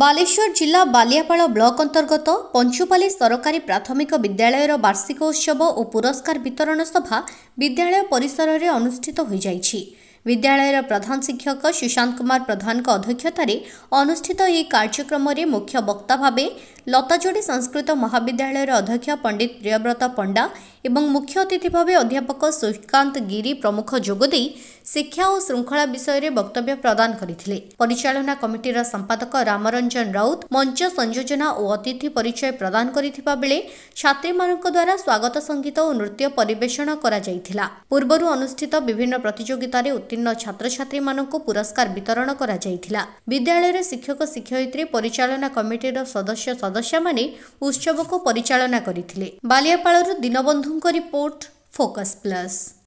ବାଲେଶ୍ୱର ଜିଲ୍ଲା ବାଲିଆପାଳ ବ୍ଲକ ଅନ୍ତର୍ଗତ ପଞ୍ଚୁପାଲି ସରକାରୀ ପ୍ରାଥମିକ ବିଦ୍ୟାଳୟର ବାର୍ଷିକ ଉତ୍ସବ ଓ ପୁରସ୍କାର ବିତରଣ ସଭା ବିଦ୍ୟାଳୟ ପରିସରରେ ଅନୁଷ୍ଠିତ ହୋଇଯାଇଛି ବିଦ୍ୟାଳୟର ପ୍ରଧାନ ଶିକ୍ଷକ ସୁଶାନ୍ତ କୁମାର ପ୍ରଧାନଙ୍କ ଅଧ୍ୟକ୍ଷତାରେ ଅନୁଷ୍ଠିତ ଏହି କାର୍ଯ୍ୟକ୍ରମରେ ମୁଖ୍ୟ ବକ୍ତା ଭାବେ ଲତାଯୋଡ଼ି ସଂସ୍କୃତ ମହାବିଦ୍ୟାଳୟର ଅଧ୍ୟକ୍ଷ ପଣ୍ଡିତ ପ୍ରିୟବ୍ରତ ପଣ୍ଡା ଏବଂ ମୁଖ୍ୟ ଅତିଥି ଭାବେ ଅଧ୍ୟାପକ ସୁକାନ୍ତ ଗିରି ପ୍ରମୁଖ ଯୋଗଦେଇ ଶିକ୍ଷା ଓ ଶୃଙ୍ଖଳା ବିଷୟରେ ବକ୍ତବ୍ୟ ପ୍ରଦାନ କରିଥିଲେ ପରିଚାଳନା କମିଟିର ସମ୍ପାଦକ ରାମରଞ୍ଜନ ରାଉତ ମଞ୍ଚ ସଂଯୋଜନା ଓ ଅତିଥି ପରିଚୟ ପ୍ରଦାନ କରିଥିବା ବେଳେ ଛାତ୍ରୀମାନଙ୍କ ଦ୍ୱାରା ସ୍ୱାଗତ ସଙ୍ଗୀତ ଓ ନୃତ୍ୟ ପରିବେଷଣ କରାଯାଇଥିଲା ପୂର୍ବରୁ ଅନୁଷ୍ଠିତ ବିଭିନ୍ନ ପ୍ରତିଯୋଗିତାରେ ଉତ୍ତୀର୍ଣ୍ଣ ଛାତ୍ରଛାତ୍ରୀମାନଙ୍କୁ ପୁରସ୍କାର ବିତରଣ କରାଯାଇଥିଲା ବିଦ୍ୟାଳୟରେ ଶିକ୍ଷକ ଶିକ୍ଷୟିତ୍ରୀ ପରିଚାଳନା କମିଟିର ସଦସ୍ୟ ସଦସ୍ୟମାନେ ଉତ୍ସବକୁ ପରିଚାଳନା କରିଥିଲେ ବାଲିଆପାଳରୁ ଦୀନବନ୍ଧୁଙ୍କ ରିପୋର୍ଟ ଫୋକସ୍ ପ୍ଲସ୍